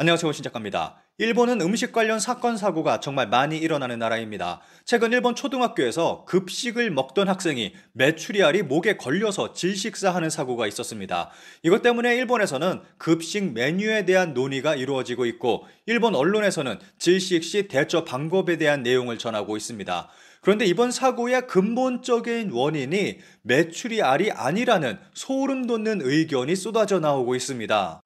안녕하세요 신작가입니다. 일본은 음식 관련 사건 사고가 정말 많이 일어나는 나라입니다. 최근 일본 초등학교에서 급식을 먹던 학생이 메추리알이 목에 걸려서 질식사하는 사고가 있었습니다. 이것 때문에 일본에서는 급식 메뉴에 대한 논의가 이루어지고 있고 일본 언론에서는 질식 시 대처 방법에 대한 내용을 전하고 있습니다. 그런데 이번 사고의 근본적인 원인이 메추리알이 아니라는 소름 돋는 의견이 쏟아져 나오고 있습니다.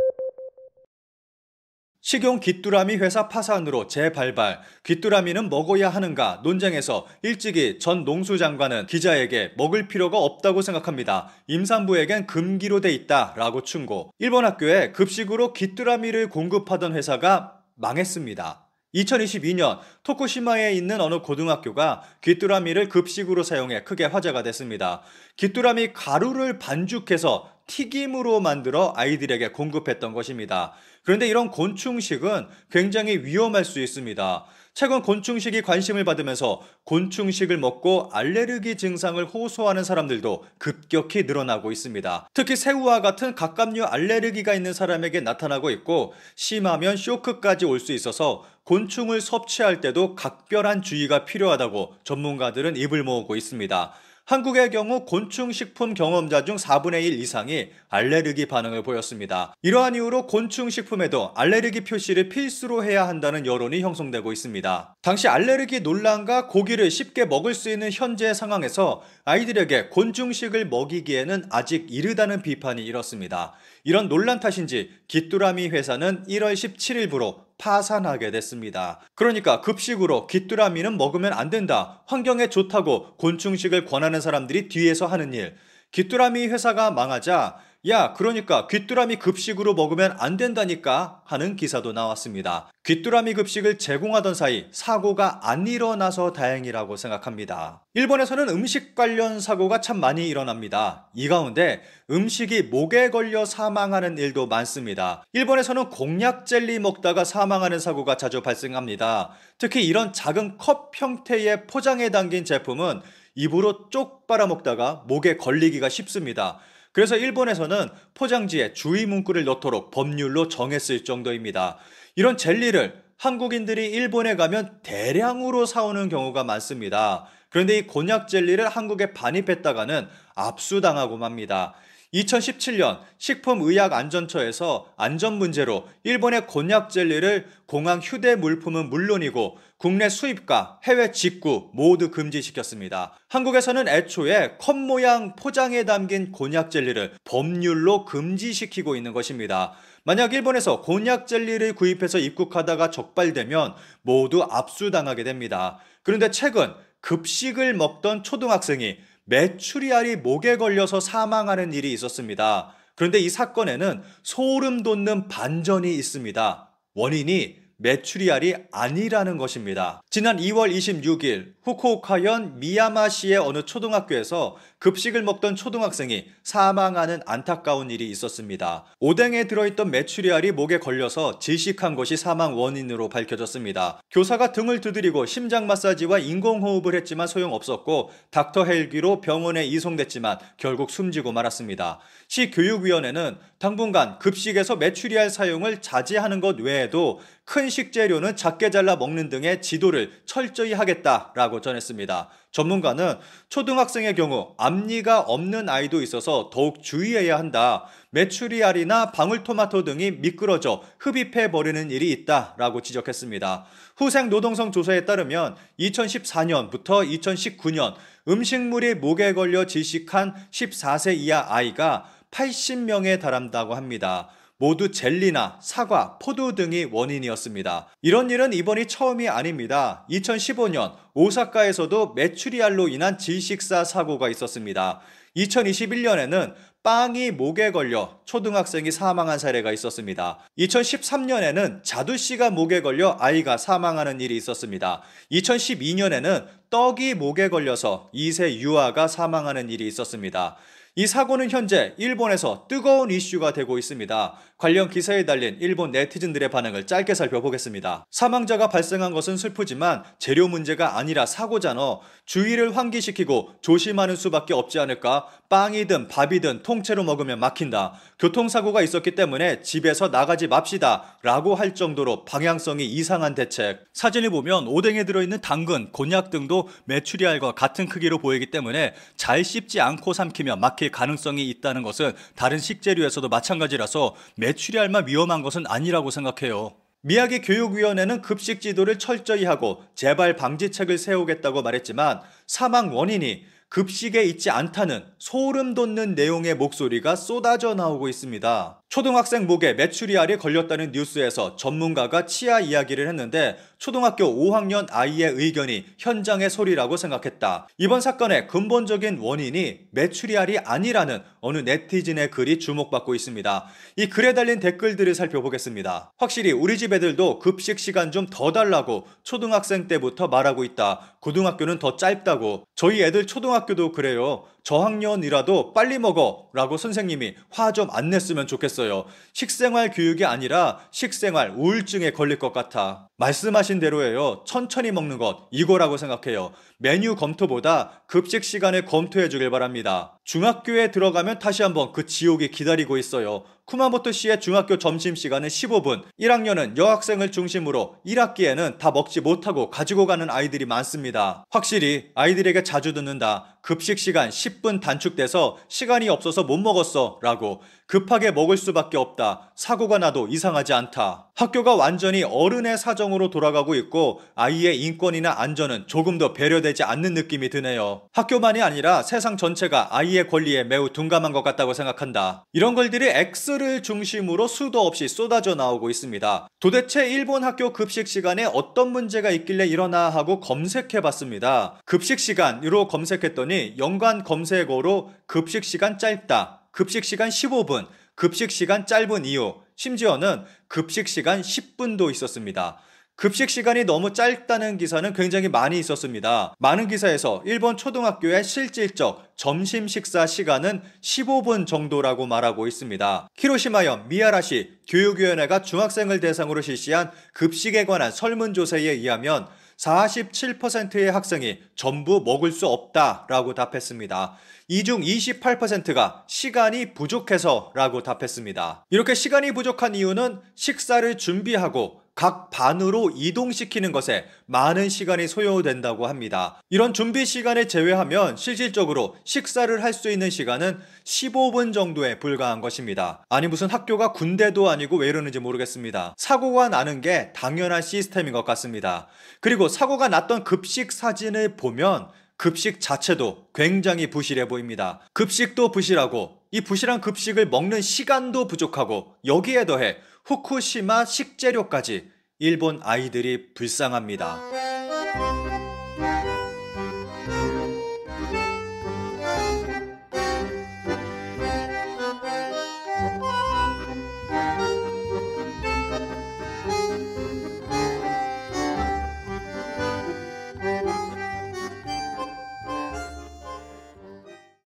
식용 귀뚜라미 회사 파산으로 재발발, 귀뚜라미는 먹어야 하는가 논쟁에서 일찍이 전 농수 장관은 기자에게 먹을 필요가 없다고 생각합니다. 임산부에겐 금기로 돼 있다 라고 충고. 일본 학교에 급식으로 귀뚜라미를 공급하던 회사가 망했습니다. 2022년 토쿠시마에 있는 어느 고등학교가 귀뚜라미를 급식으로 사용해 크게 화제가 됐습니다. 귀뚜라미 가루를 반죽해서 튀김으로 만들어 아이들에게 공급했던 것입니다. 그런데 이런 곤충식은 굉장히 위험할 수 있습니다. 최근 곤충식이 관심을 받으면서 곤충식을 먹고 알레르기 증상을 호소하는 사람들도 급격히 늘어나고 있습니다. 특히 새우와 같은 갑각류 알레르기가 있는 사람에게 나타나고 있고 심하면 쇼크까지 올 수 있어서 곤충을 섭취할 때도 각별한 주의가 필요하다고 전문가들은 입을 모으고 있습니다. 한국의 경우 곤충식품 경험자 중 4분의 1 이상이 알레르기 반응을 보였습니다. 이러한 이유로 곤충식품에도 알레르기 표시를 필수로 해야 한다는 여론이 형성되고 있습니다. 당시 알레르기 논란과 고기를 쉽게 먹을 수 있는 현재 상황에서 아이들에게 곤충식을 먹이기에는 아직 이르다는 비판이 일었습니다. 이런 논란 탓인지 깃뚜라미 회사는 1월 17일부로 파산하게 됐습니다. 그러니까 급식으로 귀뚜라미는 먹으면 안 된다. 환경에 좋다고 곤충식을 권하는 사람들이 뒤에서 하는 일. 귀뚜라미 회사가 망하자 야, 그러니까 귀뚜라미 급식으로 먹으면 안 된다니까 하는 기사도 나왔습니다. 귀뚜라미 급식을 제공하던 사이 사고가 안 일어나서 다행이라고 생각합니다. 일본에서는 음식 관련 사고가 참 많이 일어납니다. 이 가운데 음식이 목에 걸려 사망하는 일도 많습니다. 일본에서는 공약 젤리 먹다가 사망하는 사고가 자주 발생합니다. 특히 이런 작은 컵 형태의 포장에 담긴 제품은 입으로 쪽 빨아먹다가 목에 걸리기가 쉽습니다. 그래서 일본에서는 포장지에 주의 문구를 넣도록 법률로 정했을 정도입니다. 이런 젤리를 한국인들이 일본에 가면 대량으로 사오는 경우가 많습니다. 그런데 이 곤약 젤리를 한국에 반입했다가는 압수당하고 맙니다. 2017년 식품의약안전처에서 안전 문제로 일본의 곤약 젤리를 공항 휴대 물품은 물론이고 국내 수입과 해외 직구 모두 금지시켰습니다. 한국에서는 애초에 컵 모양 포장에 담긴 곤약 젤리를 법률로 금지시키고 있는 것입니다. 만약 일본에서 곤약 젤리를 구입해서 입국하다가 적발되면 모두 압수당하게 됩니다. 그런데 최근 급식을 먹던 초등학생이 메추리알이 목에 걸려서 사망하는 일이 있었습니다. 그런데 이 사건에는 소름 돋는 반전이 있습니다. 원인이 메추리알이 아니라는 것입니다. 지난 2월 26일 후쿠오카현 미야마시의 어느 초등학교에서 급식을 먹던 초등학생이 사망하는 안타까운 일이 있었습니다. 오뎅에 들어있던 메추리알이 목에 걸려서 질식한 것이 사망 원인으로 밝혀졌습니다. 교사가 등을 두드리고 심장 마사지와 인공호흡을 했지만 소용없었고 닥터 헬기로 병원에 이송됐지만 결국 숨지고 말았습니다. 시 교육위원회는 당분간 급식에서 메추리알 사용을 자제하는 것 외에도 큰 식재료는 작게 잘라 먹는 등의 지도를 철저히 하겠다라고 전했습니다. 전문가는 초등학생의 경우 앞니가 없는 아이도 있어서 더욱 주의해야 한다. 메추리알이나 방울토마토 등이 미끄러져 흡입해 버리는 일이 있다라고 지적했습니다. 후생 노동성 조사에 따르면 2014년부터 2019년 음식물이 목에 걸려 질식한 14세 이하 아이가 80명에 달한다고 합니다. 모두 젤리나 사과, 포도 등이 원인이었습니다. 이런 일은 이번이 처음이 아닙니다. 2015년 오사카에서도 메추리알로 인한 질식사 사고가 있었습니다. 2021년에는 빵이 목에 걸려 초등학생이 사망한 사례가 있었습니다. 2013년에는 자두씨가 목에 걸려 아이가 사망하는 일이 있었습니다. 2012년에는 떡이 목에 걸려서 2세 유아가 사망하는 일이 있었습니다. 이 사고는 현재 일본에서 뜨거운 이슈가 되고 있습니다. 관련 기사에 달린 일본 네티즌들의 반응을 짧게 살펴보겠습니다. 사망자가 발생한 것은 슬프지만 재료 문제가 아니라 사고잖아. 주의를 환기시키고 조심하는 수밖에 없지 않을까? 빵이든 밥이든 통째로 먹으면 막힌다. 교통사고가 있었기 때문에 집에서 나가지 맙시다. 라고 할 정도로 방향성이 이상한 대책. 사진을 보면 오뎅에 들어있는 당근, 곤약 등도 메추리알과 같은 크기로 보이기 때문에 잘 씹지 않고 삼키면 막힌다. 박힐 가능성이 있다는 것은 다른 식재료에서도 마찬가지라서 매출이 얼만 위험한 것은 아니라고 생각해요. 미학의 교육위원회는 급식 지도를 철저히 하고 재발 방지책을 세우겠다고 말했지만 사망 원인이 급식에 있지 않다는 소름 돋는 내용의 목소리가 쏟아져 나오고 있습니다. 초등학생 목에 메추리알이 걸렸다는 뉴스에서 전문가가 치아 이야기를 했는데 초등학교 5학년 아이의 의견이 현장의 소리라고 생각했다. 이번 사건의 근본적인 원인이 메추리알이 아니라는 어느 네티즌의 글이 주목받고 있습니다. 이 글에 달린 댓글들을 살펴보겠습니다. 확실히 우리 집 애들도 급식 시간 좀 더 달라고 초등학생 때부터 말하고 있다. 고등학교는 더 짧다고. 저희 애들 초등학교도 그래요. 저학년이라도 빨리 먹어 라고 선생님이 화 좀 안 냈으면 좋겠어요. 있어요. 식생활 교육이 아니라 식생활 우울증에 걸릴 것 같아. 말씀하신 대로예요. 천천히 먹는 것 이거라고 생각해요. 메뉴 검토보다 급식 시간을 검토해 주길 바랍니다. 중학교에 들어가면 다시 한번 그 지옥이 기다리고 있어요. 쿠마모토시의 중학교 점심시간은 15분, 1학년은 여학생을 중심으로 1학기에는 다 먹지 못하고 가지고 가는 아이들이 많습니다. 확실히 아이들에게 자주 듣는다. 급식 시간 10분 단축돼서 시간이 없어서 못 먹었어 라고 급하게 먹을 수밖에 없다. 사고가 나도 이상하지 않다. 학교가 완전히 어른의 사정으로 돌아가고 있고 아이의 인권이나 안전은 조금 더 배려되지 않는 느낌이 드네요. 학교만이 아니라 세상 전체가 아이의 권리에 매우 둔감한 것 같다고 생각한다. 이런 걸들이 X 뉴를 중심으로 수도 없이 쏟아져 나오고 있습니다. 도대체 일본 학교 급식 시간에 어떤 문제가 있길래 일어나 하고 검색해 봤습니다. 급식 시간으로 검색했더니 연관 검색어로 급식 시간 짧다, 급식 시간 15분, 급식 시간 짧은 이유, 심지어는 급식 시간 10분도 있었습니다. 급식 시간이 너무 짧다는 기사는 굉장히 많이 있었습니다. 많은 기사에서 일본 초등학교의 실질적 점심 식사 시간은 15분 정도라고 말하고 있습니다. 히로시마현 미야라시 교육위원회가 중학생을 대상으로 실시한 급식에 관한 설문조사에 의하면 47%의 학생이 전부 먹을 수 없다라고 답했습니다. 이 중 28%가 시간이 부족해서라고 답했습니다. 이렇게 시간이 부족한 이유는 식사를 준비하고 각 반으로 이동시키는 것에 많은 시간이 소요된다고 합니다. 이런 준비 시간을 제외하면 실질적으로 식사를 할 수 있는 시간은 15분 정도에 불과한 것입니다. 아니 무슨 학교가 군대도 아니고 왜 이러는지 모르겠습니다. 사고가 나는 게 당연한 시스템인 것 같습니다. 그리고 사고가 났던 급식 사진을 보면 급식 자체도 굉장히 부실해 보입니다. 급식도 부실하고 이 부실한 급식을 먹는 시간도 부족하고 여기에 더해 후쿠시마 식재료까지 일본 아이들이 불쌍합니다.